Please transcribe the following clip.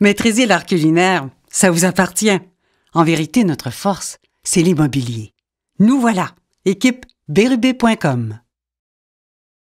Maîtriser l'art culinaire, ça vous appartient. En vérité, notre force, c'est l'immobilier. Nous voilà, équipe berubé.com.